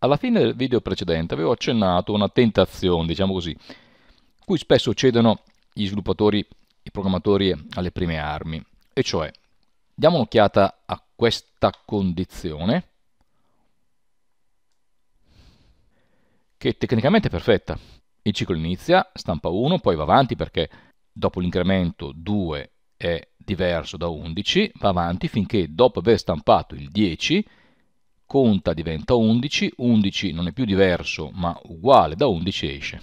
Alla fine del video precedente avevo accennato una tentazione, diciamo così, cui spesso cedono gli sviluppatori, i programmatori alle prime armi, e cioè diamo un'occhiata a questa condizione che tecnicamente è perfetta. Il ciclo inizia, stampa 1, poi va avanti perché dopo l'incremento 2 è diverso da 11, va avanti finché dopo aver stampato il 10 conta diventa 11, 11 non è più diverso ma uguale da 11 esce.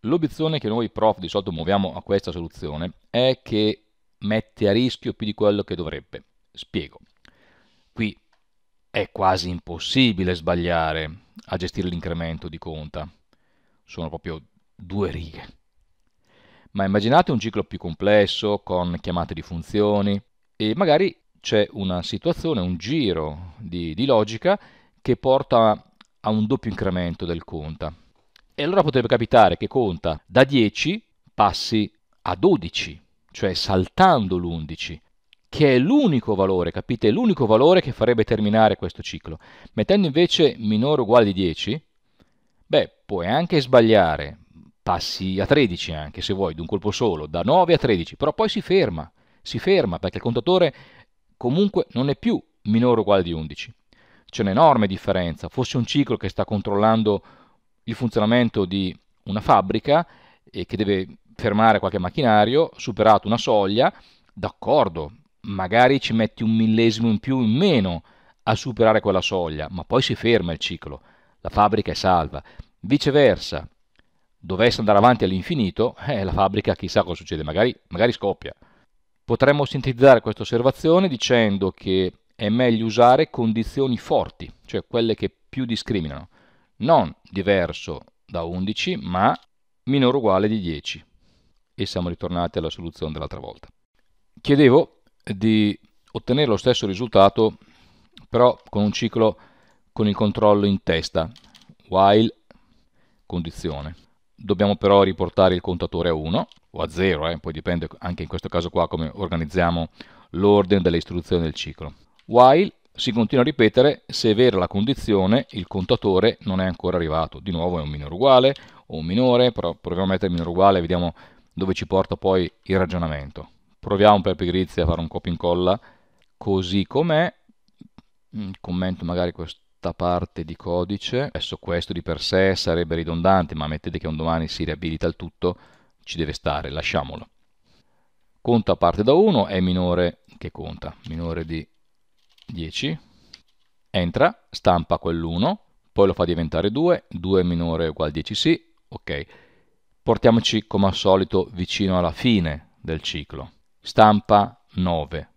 L'obiezione che noi prof di solito muoviamo a questa soluzione è che mette a rischio più di quello che dovrebbe. Spiego. Qui è quasi impossibile sbagliare a gestire l'incremento di conta. Sono proprio due righe. Ma immaginate un ciclo più complesso con chiamate di funzioni e magari c'è una situazione, un giro di, di logica che porta a un doppio incremento del conta. E allora potrebbe capitare che conta da 10 passi a 12, cioè saltando l'11, che è l'unico valore, capite? È l'unico valore che farebbe terminare questo ciclo. Mettendo invece minore o uguale di 10, beh, puoi anche sbagliare, passi a 13 anche se vuoi, di un colpo solo, da 9 a 13, però poi si ferma, si ferma perché il contatore comunque non è più minore o uguale di 11. C'è un'enorme differenza. Fosse un ciclo che sta controllando il funzionamento di una fabbrica e che deve fermare qualche macchinario, superato una soglia, d'accordo, magari ci metti un millesimo in più o in meno a superare quella soglia, ma poi si ferma il ciclo, la fabbrica è salva. Viceversa, dovesse andare avanti all'infinito, eh, la fabbrica chissà cosa succede, magari, magari scoppia. Potremmo sintetizzare questa osservazione dicendo che è meglio usare condizioni forti, cioè quelle che più discriminano, non diverso da 11 ma minore o uguale di 10 e siamo ritornati alla soluzione dell'altra volta. Chiedevo di ottenere lo stesso risultato però con un ciclo con il controllo in testa, while, condizione dobbiamo però riportare il contatore a 1 o a 0, eh, poi dipende anche in questo caso qua come organizziamo l'ordine delle istruzioni del ciclo. While si continua a ripetere se è vera la condizione il contatore non è ancora arrivato, di nuovo è un minore uguale o un minore, però proviamo a mettere minore uguale e vediamo dove ci porta poi il ragionamento. Proviamo per pigrizia a fare un copia incolla così com'è, mm, commento magari questo quarta parte di codice. Adesso questo di per sé sarebbe ridondante, ma mettete che un domani si riabilita il tutto, ci deve stare, lasciamolo. Conta parte da 1 è minore che conta, minore di 10. Entra, stampa quell'1, poi lo fa diventare 2, 2 minore uguale 10 sì, ok. Portiamoci come al solito vicino alla fine del ciclo. Stampa 9,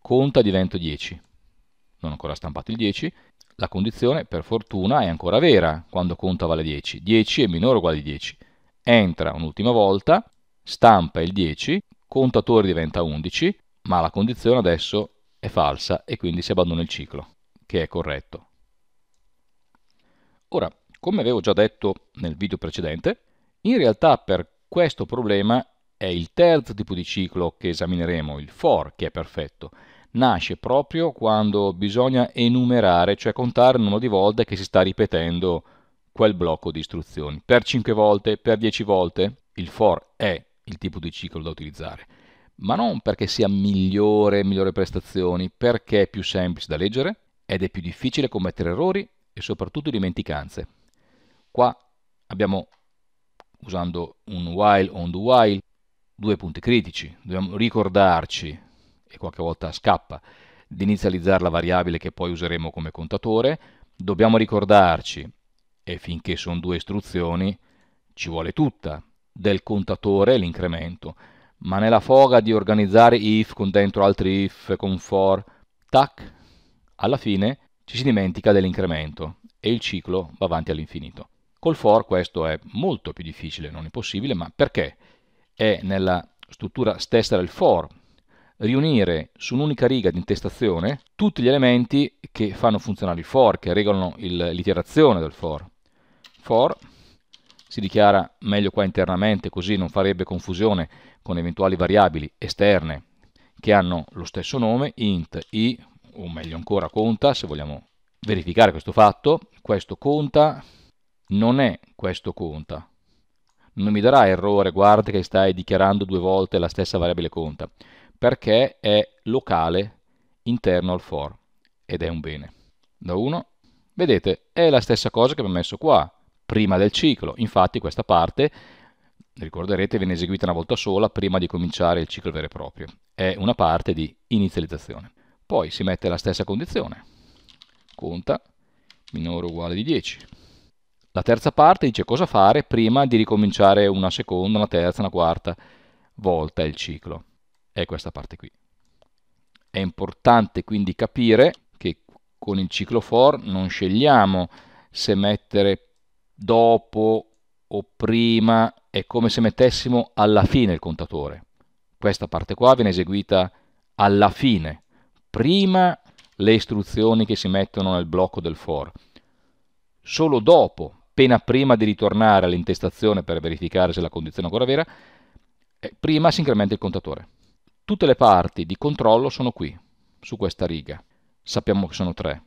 conta divento 10 non ho ancora stampato il 10, la condizione, per fortuna, è ancora vera quando conta vale 10. 10 è minore o uguale di 10. Entra un'ultima volta, stampa il 10, contatore diventa 11, ma la condizione adesso è falsa e quindi si abbandona il ciclo, che è corretto. Ora, come avevo già detto nel video precedente, in realtà per questo problema è il terzo tipo di ciclo che esamineremo, il for, che è perfetto, nasce proprio quando bisogna enumerare, cioè contare il numero di volte che si sta ripetendo quel blocco di istruzioni. Per 5 volte, per 10 volte, il for è il tipo di ciclo da utilizzare, ma non perché sia migliore, migliore prestazioni, perché è più semplice da leggere ed è più difficile commettere errori e soprattutto dimenticanze. Qua abbiamo, usando un while on the while, due punti critici. Dobbiamo ricordarci e qualche volta scappa, di inizializzare la variabile che poi useremo come contatore, dobbiamo ricordarci, e finché sono due istruzioni, ci vuole tutta, del contatore l'incremento, ma nella foga di organizzare if con dentro altri if, con for, tac, alla fine ci si dimentica dell'incremento e il ciclo va avanti all'infinito. Col for questo è molto più difficile, non impossibile, ma perché? È nella struttura stessa del for riunire su un'unica riga di intestazione tutti gli elementi che fanno funzionare il for, che regolano l'iterazione del for. For si dichiara meglio qua internamente, così non farebbe confusione con eventuali variabili esterne che hanno lo stesso nome, int i, o meglio ancora conta, se vogliamo verificare questo fatto, questo conta non è questo conta. Non mi darà errore, guarda che stai dichiarando due volte la stessa variabile conta perché è locale interno al for ed è un bene. Da 1, vedete, è la stessa cosa che abbiamo messo qua, prima del ciclo. Infatti questa parte, ricorderete, viene eseguita una volta sola prima di cominciare il ciclo vero e proprio. È una parte di inizializzazione. Poi si mette la stessa condizione. Conta minore o uguale di 10. La terza parte dice cosa fare prima di ricominciare una seconda, una terza, una quarta volta il ciclo è questa parte qui. È importante quindi capire che con il ciclo for non scegliamo se mettere dopo o prima, è come se mettessimo alla fine il contatore. Questa parte qua viene eseguita alla fine, prima le istruzioni che si mettono nel blocco del for. Solo dopo, appena prima di ritornare all'intestazione per verificare se la condizione è ancora vera, eh, prima si incrementa il contatore. Tutte le parti di controllo sono qui, su questa riga. Sappiamo che sono tre,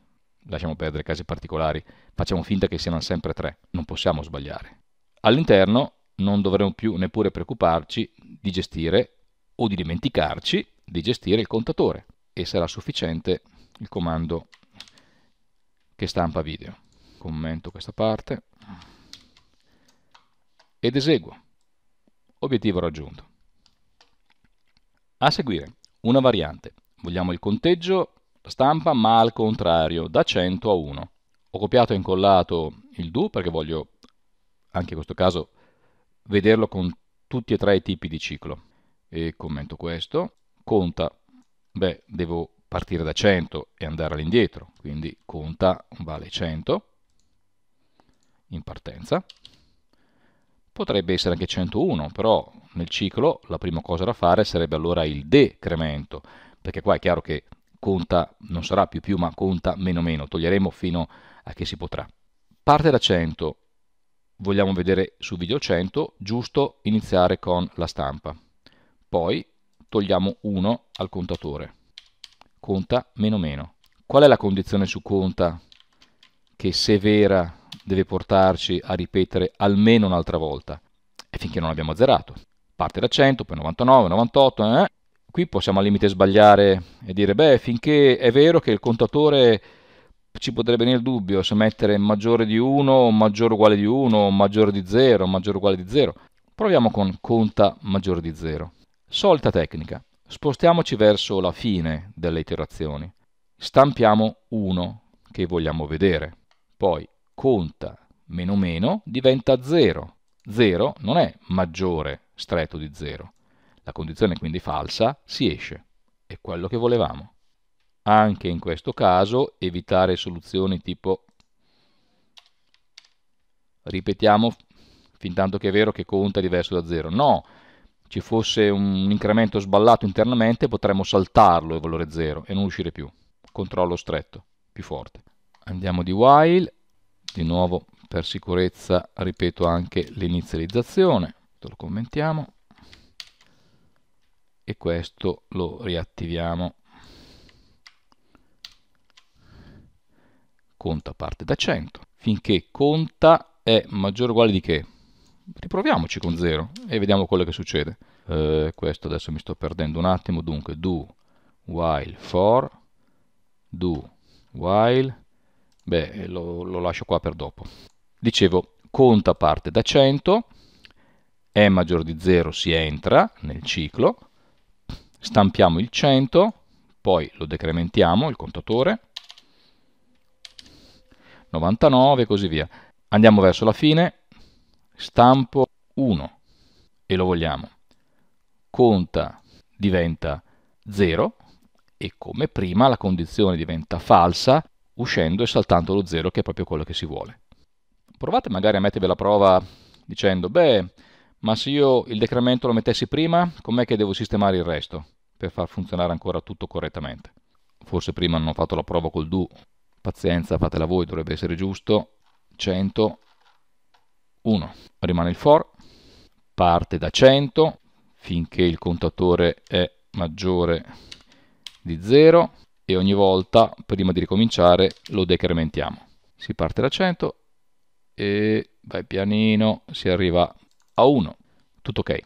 lasciamo perdere casi particolari, facciamo finta che siano sempre tre, non possiamo sbagliare. All'interno non dovremo più neppure preoccuparci di gestire o di dimenticarci di gestire il contatore e sarà sufficiente il comando che stampa video. Commento questa parte ed eseguo. Obiettivo raggiunto. A seguire, una variante. Vogliamo il conteggio stampa ma al contrario, da 100 a 1. Ho copiato e incollato il do perché voglio, anche in questo caso, vederlo con tutti e tre i tipi di ciclo. E commento questo. Conta, beh, devo partire da 100 e andare all'indietro, quindi conta vale 100 in partenza potrebbe essere anche 101, però nel ciclo la prima cosa da fare sarebbe allora il decremento, perché qua è chiaro che conta, non sarà più più, ma conta meno meno, toglieremo fino a che si potrà. Parte da 100, vogliamo vedere su video 100, giusto iniziare con la stampa. Poi togliamo 1 al contatore, conta meno meno. Qual è la condizione su conta che severa deve portarci a ripetere almeno un'altra volta. E finché non abbiamo azzerato. Parte da 100, poi 99, 98, eh? Qui possiamo al limite sbagliare e dire, beh, finché è vero che il contatore ci potrebbe venire il dubbio se mettere maggiore di 1, maggiore o uguale di 1, maggiore di 0, maggiore o uguale di 0. Proviamo con conta maggiore di 0. Solita tecnica. Spostiamoci verso la fine delle iterazioni. Stampiamo 1 che vogliamo vedere. Poi conta meno meno diventa 0. 0 non è maggiore stretto di 0. La condizione è quindi falsa, si esce. È quello che volevamo. Anche in questo caso evitare soluzioni tipo ripetiamo fin tanto che è vero che conta diverso da 0. No, ci fosse un incremento sballato internamente potremmo saltarlo il valore 0 e non uscire più. Controllo stretto, più forte. Andiamo di while di nuovo per sicurezza ripeto anche l'inizializzazione, lo commentiamo e questo lo riattiviamo. Conta parte da 100 finché conta è maggiore o uguale di che? Riproviamoci con 0 e vediamo quello che succede. Eh, questo adesso mi sto perdendo un attimo, dunque do while for do while Beh, lo, lo lascio qua per dopo. Dicevo, conta parte da 100, è maggiore di 0 si entra nel ciclo, stampiamo il 100, poi lo decrementiamo, il contatore, 99 e così via. Andiamo verso la fine, stampo 1 e lo vogliamo. Conta diventa 0 e come prima la condizione diventa falsa uscendo e saltando lo 0 che è proprio quello che si vuole. Provate magari a mettervi la prova dicendo, beh, ma se io il decremento lo mettessi prima, com'è che devo sistemare il resto per far funzionare ancora tutto correttamente? Forse prima non ho fatto la prova col do, pazienza, fatela voi, dovrebbe essere giusto, 100, 1, rimane il for, parte da 100 finché il contatore è maggiore di 0, e ogni volta prima di ricominciare lo decrementiamo. Si parte da 100 e vai pianino, si arriva a 1. Tutto ok.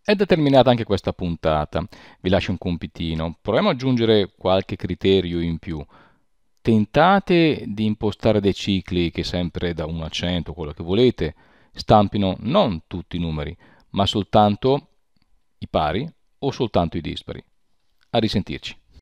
È determinata anche questa puntata. Vi lascio un compitino. Proviamo ad aggiungere qualche criterio in più. Tentate di impostare dei cicli che sempre da 1 a 100, quello che volete, stampino non tutti i numeri, ma soltanto i pari o soltanto i dispari. A risentirci.